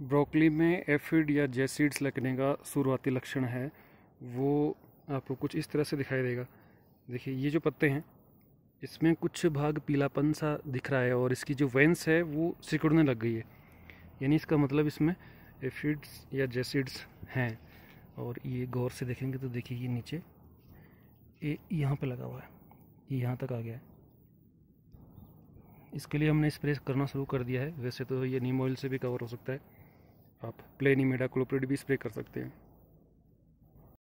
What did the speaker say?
broccoli में aphid या jassids लगने का शुरुआती लक्षण है वो आपको कुछ इस तरह से दिखाई देगा देखिए ये जो पत्ते हैं इसमें कुछ भाग पीलापन सा दिख रहा है और इसकी जो वेंस है वो सिकुड़ने लग गई है यानी इसका मतलब इसमें एफिड्स या जेसिड्स हैं और ये गौर से देखेंगे तो देखिए ये नीचे ये यहाँ पर लगा हुआ है ये यहाँ तक आ गया है इसके लिए हमने स्प्रे करना शुरू कर दिया है वैसे तो ये नीम ऑयल से भी कवर हो सकता है आप प्लेन इमेडा क्लोप्रिड भी स्प्रे कर सकते हैं